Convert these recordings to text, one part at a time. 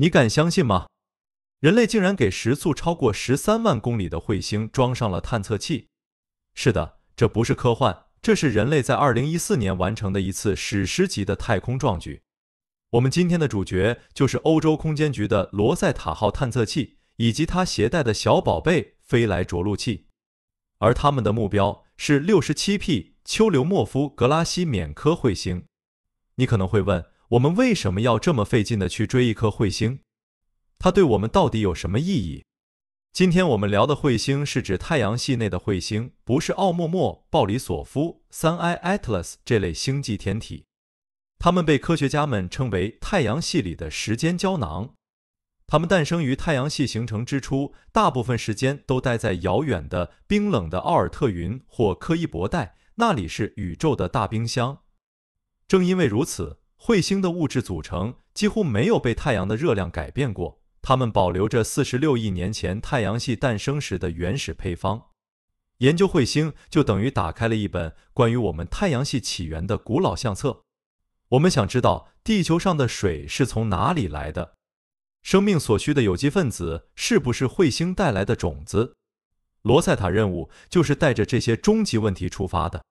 你敢相信吗？人类竟然给时速超过十三万公里的彗星装上了探测器！是的，这不是科幻，这是人类在二零一四年完成的一次史诗级的太空壮举。我们今天的主角就是欧洲空间局的罗塞塔号探测器以及它携带的小宝贝飞来着陆器，而他们的目标是六十七 P 丘留莫夫格拉西缅科彗星。你可能会问。我们为什么要这么费劲的去追一颗彗星？它对我们到底有什么意义？今天我们聊的彗星是指太阳系内的彗星，不是奥陌陌、鲍里索夫、三 I Atlas 这类星际天体。它们被科学家们称为太阳系里的时间胶囊。它们诞生于太阳系形成之初，大部分时间都待在遥远的冰冷的奥尔特云或柯伊伯带，那里是宇宙的大冰箱。正因为如此。彗星的物质组成几乎没有被太阳的热量改变过，它们保留着四十六亿年前太阳系诞生时的原始配方。研究彗星就等于打开了一本关于我们太阳系起源的古老相册。我们想知道地球上的水是从哪里来的，生命所需的有机分子是不是彗星带来的种子？罗塞塔任务就是带着这些终极问题出发的。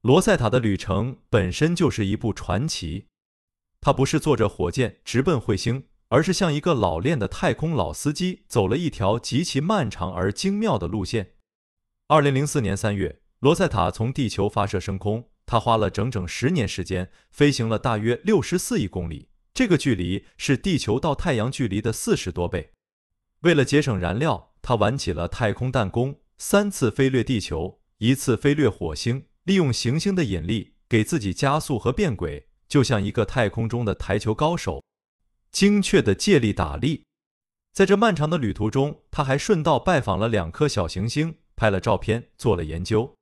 罗塞塔的旅程本身就是一部传奇。他不是坐着火箭直奔彗星，而是像一个老练的太空老司机，走了一条极其漫长而精妙的路线。二零零四年三月，罗塞塔从地球发射升空，他花了整整十年时间，飞行了大约六十四亿公里，这个距离是地球到太阳距离的四十多倍。为了节省燃料，他玩起了太空弹弓，三次飞掠地球，一次飞掠火星，利用行星的引力给自己加速和变轨。就像一个太空中的台球高手，精确的借力打力。在这漫长的旅途中，他还顺道拜访了两颗小行星，拍了照片，做了研究。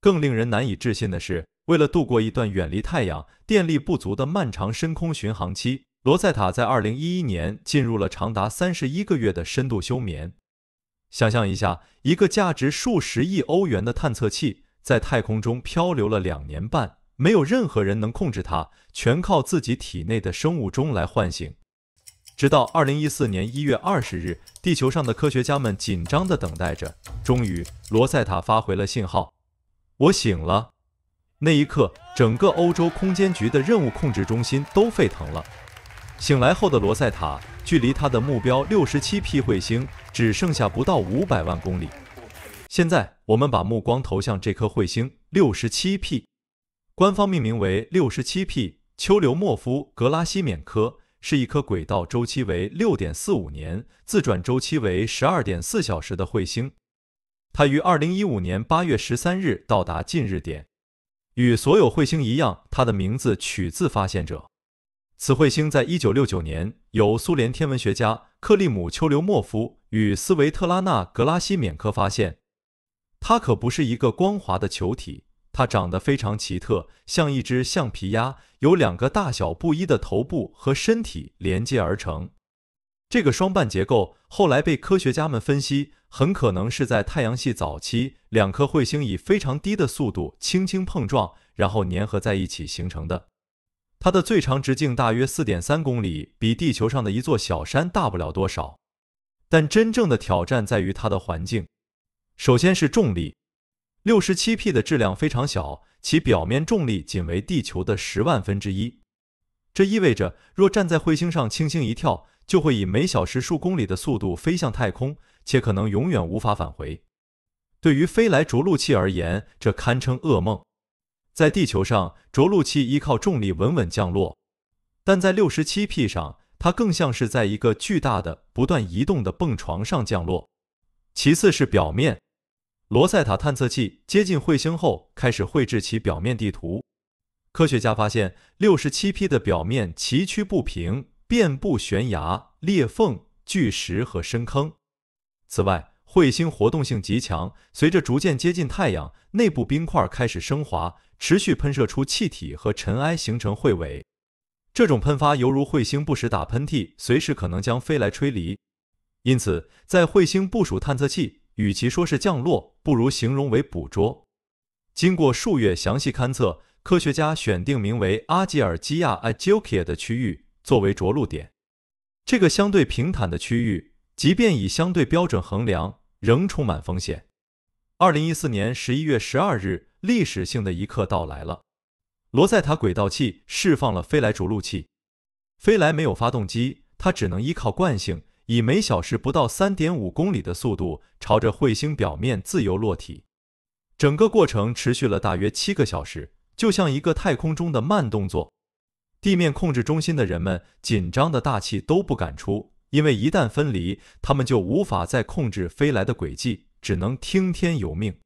更令人难以置信的是，为了度过一段远离太阳、电力不足的漫长深空巡航期，罗塞塔在二零一一年进入了长达三十一个月的深度休眠。想象一下，一个价值数十亿欧元的探测器在太空中漂流了两年半。没有任何人能控制它，全靠自己体内的生物钟来唤醒。直到二零一四年一月二十日，地球上的科学家们紧张地等待着。终于，罗塞塔发回了信号：“我醒了。”那一刻，整个欧洲空间局的任务控制中心都沸腾了。醒来后的罗塞塔，距离他的目标六十七 P 彗星只剩下不到五百万公里。现在，我们把目光投向这颗彗星六十七 P。官方命名为六十七 P 丘留莫夫格拉西缅科，是一颗轨道周期为六点四五年、自转周期为十二点四小时的彗星。它于二零一五年八月十三日到达近日点。与所有彗星一样，它的名字取自发现者。此彗星在一九六九年由苏联天文学家克利姆丘留莫夫与斯维特拉纳格拉西缅科发现。它可不是一个光滑的球体。它长得非常奇特，像一只橡皮鸭，由两个大小不一的头部和身体连接而成。这个双半结构后来被科学家们分析，很可能是在太阳系早期，两颗彗星以非常低的速度轻轻碰撞，然后粘合在一起形成的。它的最长直径大约四点三公里，比地球上的一座小山大不了多少。但真正的挑战在于它的环境，首先是重力。六十七 P 的质量非常小，其表面重力仅为地球的十万分之一。这意味着，若站在彗星上轻轻一跳，就会以每小时数公里的速度飞向太空，且可能永远无法返回。对于飞来着陆器而言，这堪称噩梦。在地球上，着陆器依靠重力稳稳降落，但在六十七 P 上，它更像是在一个巨大的、不断移动的蹦床上降落。其次是表面。罗塞塔探测器接近彗星后，开始绘制其表面地图。科学家发现，67P 的表面崎岖不平，遍布悬崖、裂缝、巨石和深坑。此外，彗星活动性极强，随着逐渐接近太阳，内部冰块开始升华，持续喷射出气体和尘埃，形成彗尾。这种喷发犹如彗星不时打喷嚏，随时可能将飞来吹离。因此，在彗星部署探测器。与其说是降落，不如形容为捕捉。经过数月详细勘测，科学家选定名为阿吉尔基亚 a j i k i a 的区域作为着陆点。这个相对平坦的区域，即便以相对标准衡量，仍充满风险。二零一四年十一月十二日，历史性的一刻到来了。罗塞塔轨道器释放了飞来着陆器。飞来没有发动机，它只能依靠惯性。以每小时不到三点五公里的速度，朝着彗星表面自由落体，整个过程持续了大约七个小时，就像一个太空中的慢动作。地面控制中心的人们紧张的大气都不敢出，因为一旦分离，他们就无法再控制飞来的轨迹，只能听天由命。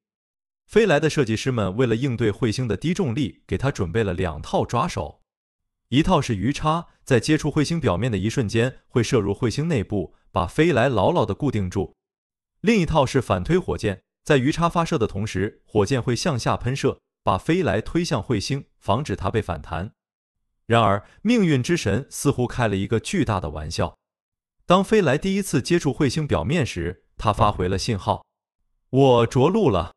飞来的设计师们为了应对彗星的低重力，给他准备了两套抓手。一套是鱼叉，在接触彗星表面的一瞬间会射入彗星内部，把飞来牢牢地固定住；另一套是反推火箭，在鱼叉发射的同时，火箭会向下喷射，把飞来推向彗星，防止它被反弹。然而，命运之神似乎开了一个巨大的玩笑。当飞来第一次接触彗星表面时，它发回了信号：“我着陆了。”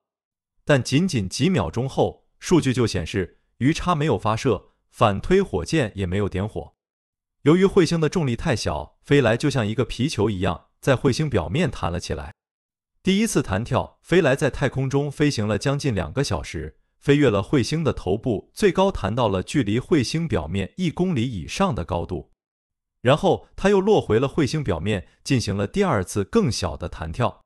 但仅仅几秒钟后，数据就显示鱼叉没有发射。反推火箭也没有点火，由于彗星的重力太小，飞来就像一个皮球一样，在彗星表面弹了起来。第一次弹跳，飞来在太空中飞行了将近两个小时，飞越了彗星的头部，最高弹到了距离彗星表面一公里以上的高度。然后，它又落回了彗星表面，进行了第二次更小的弹跳。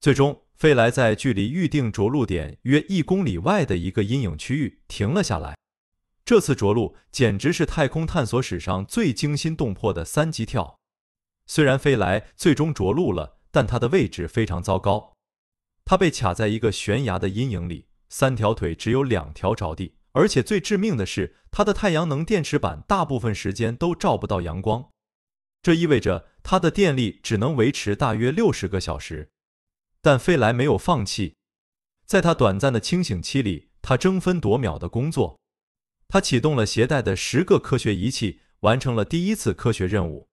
最终，飞来在距离预定着陆点约一公里外的一个阴影区域停了下来。这次着陆简直是太空探索史上最惊心动魄的三级跳。虽然飞来最终着陆了，但它的位置非常糟糕。它被卡在一个悬崖的阴影里，三条腿只有两条着地，而且最致命的是，它的太阳能电池板大部分时间都照不到阳光。这意味着它的电力只能维持大约六十个小时。但飞来没有放弃，在他短暂的清醒期里，他争分夺秒的工作。他启动了携带的十个科学仪器，完成了第一次科学任务。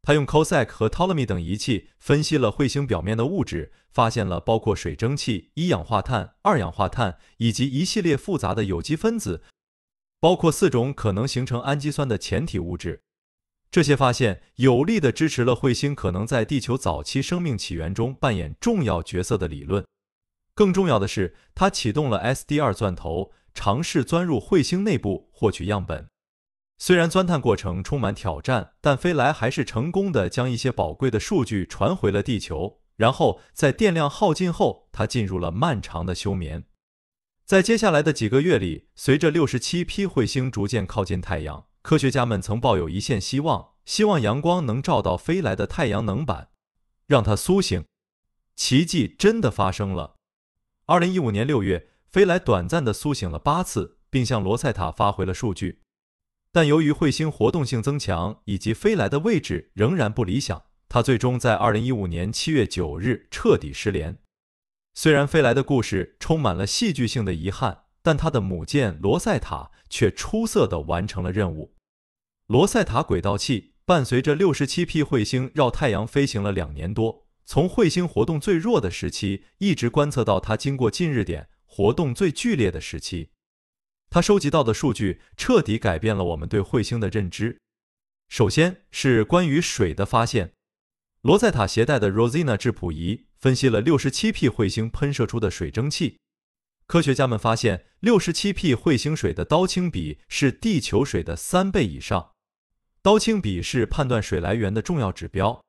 他用 Cosac 和 t o l e m y 等仪器分析了彗星表面的物质，发现了包括水蒸气、一氧化碳、二氧化碳以及一系列复杂的有机分子，包括四种可能形成氨基酸的前体物质。这些发现有力地支持了彗星可能在地球早期生命起源中扮演重要角色的理论。更重要的是，他启动了 SDR 钻头。尝试钻入彗星内部获取样本，虽然钻探过程充满挑战，但飞来还是成功的将一些宝贵的数据传回了地球。然后在电量耗尽后，它进入了漫长的休眠。在接下来的几个月里，随着六十七批彗星逐渐靠近太阳，科学家们曾抱有一线希望，希望阳光能照到飞来的太阳能板，让它苏醒。奇迹真的发生了。二零一五年六月。飞来短暂的苏醒了八次，并向罗塞塔发回了数据，但由于彗星活动性增强以及飞来的位置仍然不理想，它最终在2015年7月9日彻底失联。虽然飞来的故事充满了戏剧性的遗憾，但它的母舰罗塞塔却出色地完成了任务。罗塞塔轨道器伴随着 67P 彗星绕太阳飞行了两年多，从彗星活动最弱的时期一直观测到它经过近日点。活动最剧烈的时期，他收集到的数据彻底改变了我们对彗星的认知。首先是关于水的发现。罗塞塔携带的 Rosina 质谱仪分析了 67P 彗星喷射出的水蒸气，科学家们发现 67P 彗星水的氘氢比是地球水的三倍以上。氘氢比是判断水来源的重要指标。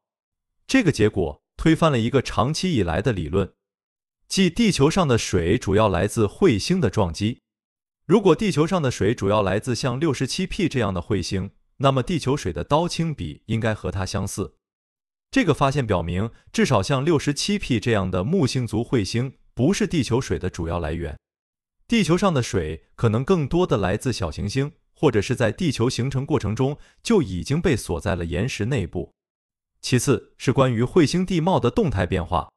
这个结果推翻了一个长期以来的理论。即地球上的水主要来自彗星的撞击。如果地球上的水主要来自像 67P 这样的彗星，那么地球水的氘氢比应该和它相似。这个发现表明，至少像 67P 这样的木星族彗星不是地球水的主要来源。地球上的水可能更多的来自小行星，或者是在地球形成过程中就已经被锁在了岩石内部。其次是关于彗星地貌的动态变化。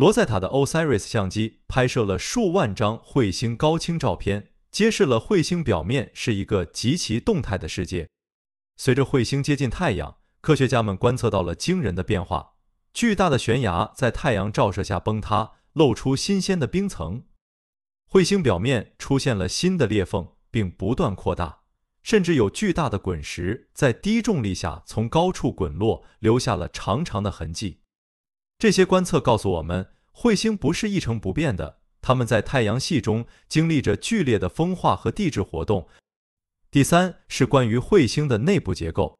罗塞塔的 Osiris 相机拍摄了数万张彗星高清照片，揭示了彗星表面是一个极其动态的世界。随着彗星接近太阳，科学家们观测到了惊人的变化：巨大的悬崖在太阳照射下崩塌，露出新鲜的冰层；彗星表面出现了新的裂缝，并不断扩大；甚至有巨大的滚石在低重力下从高处滚落，留下了长长的痕迹。这些观测告诉我们，彗星不是一成不变的，它们在太阳系中经历着剧烈的风化和地质活动。第三是关于彗星的内部结构。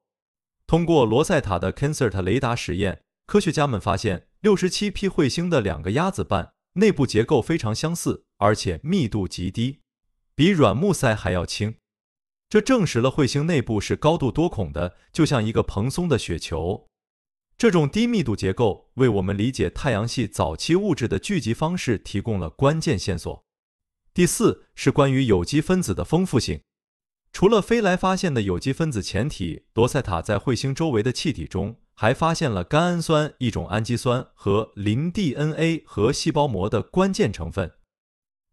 通过罗塞塔的 c a n s e r 雷达实验，科学家们发现六十七批彗星的两个鸭子瓣内部结构非常相似，而且密度极低，比软木塞还要轻。这证实了彗星内部是高度多孔的，就像一个蓬松的雪球。这种低密度结构为我们理解太阳系早期物质的聚集方式提供了关键线索。第四是关于有机分子的丰富性。除了飞来发现的有机分子前体，罗塞塔在彗星周围的气体中还发现了甘氨酸，一种氨基酸和磷 DNA 和细胞膜的关键成分。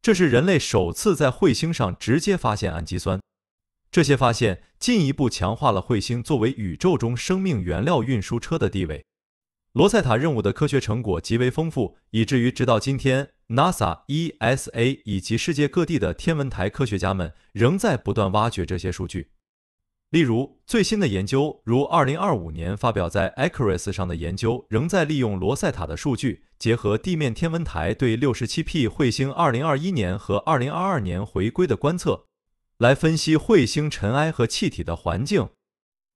这是人类首次在彗星上直接发现氨基酸。这些发现进一步强化了彗星作为宇宙中生命原料运输车的地位。罗塞塔任务的科学成果极为丰富，以至于直到今天，NASA、ESA 以及世界各地的天文台科学家们仍在不断挖掘这些数据。例如，最新的研究，如2025年发表在《Icarus》上的研究，仍在利用罗塞塔的数据，结合地面天文台对 67P 彗星2021年和2022年回归的观测。来分析彗星尘埃和气体的环境，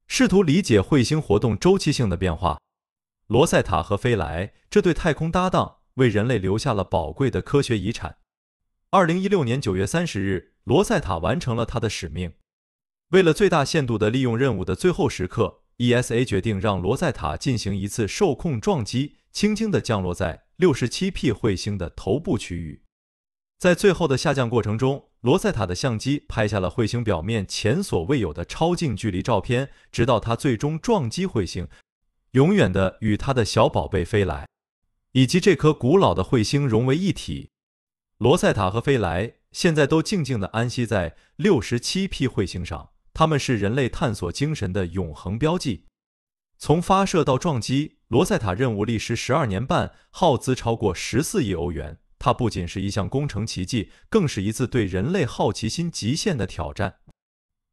试图理解彗星活动周期性的变化。罗塞塔和飞来这对太空搭档为人类留下了宝贵的科学遗产。二零一六年九月三十日，罗塞塔完成了它的使命。为了最大限度地利用任务的最后时刻，ESA 决定让罗塞塔进行一次受控撞击，轻轻地降落在六十七 P 彗星的头部区域。在最后的下降过程中，罗塞塔的相机拍下了彗星表面前所未有的超近距离照片，直到它最终撞击彗星，永远的与他的小宝贝飞来，以及这颗古老的彗星融为一体。罗塞塔和飞来现在都静静的安息在6 7批彗星上，他们是人类探索精神的永恒标记。从发射到撞击，罗塞塔任务历时十二年半，耗资超过十四亿欧元。它不仅是一项工程奇迹，更是一次对人类好奇心极限的挑战。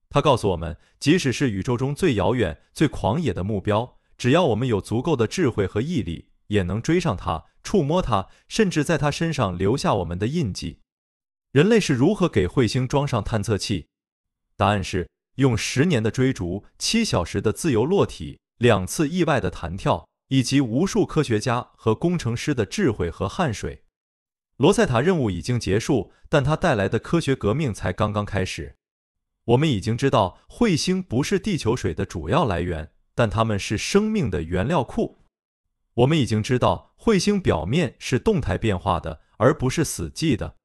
它告诉我们，即使是宇宙中最遥远、最狂野的目标，只要我们有足够的智慧和毅力，也能追上它、触摸它，甚至在它身上留下我们的印记。人类是如何给彗星装上探测器？答案是：用十年的追逐、七小时的自由落体、两次意外的弹跳，以及无数科学家和工程师的智慧和汗水。罗塞塔任务已经结束，但它带来的科学革命才刚刚开始。我们已经知道彗星不是地球水的主要来源，但它们是生命的原料库。我们已经知道彗星表面是动态变化的，而不是死寂的。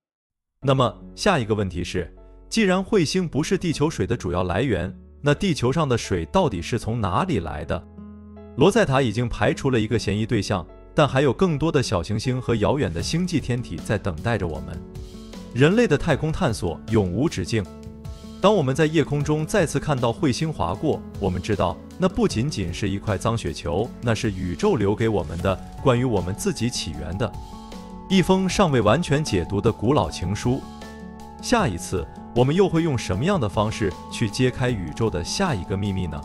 那么下一个问题是：既然彗星不是地球水的主要来源，那地球上的水到底是从哪里来的？罗塞塔已经排除了一个嫌疑对象。但还有更多的小行星和遥远的星际天体在等待着我们。人类的太空探索永无止境。当我们在夜空中再次看到彗星划过，我们知道那不仅仅是一块脏雪球，那是宇宙留给我们的关于我们自己起源的一封尚未完全解读的古老情书。下一次，我们又会用什么样的方式去揭开宇宙的下一个秘密呢？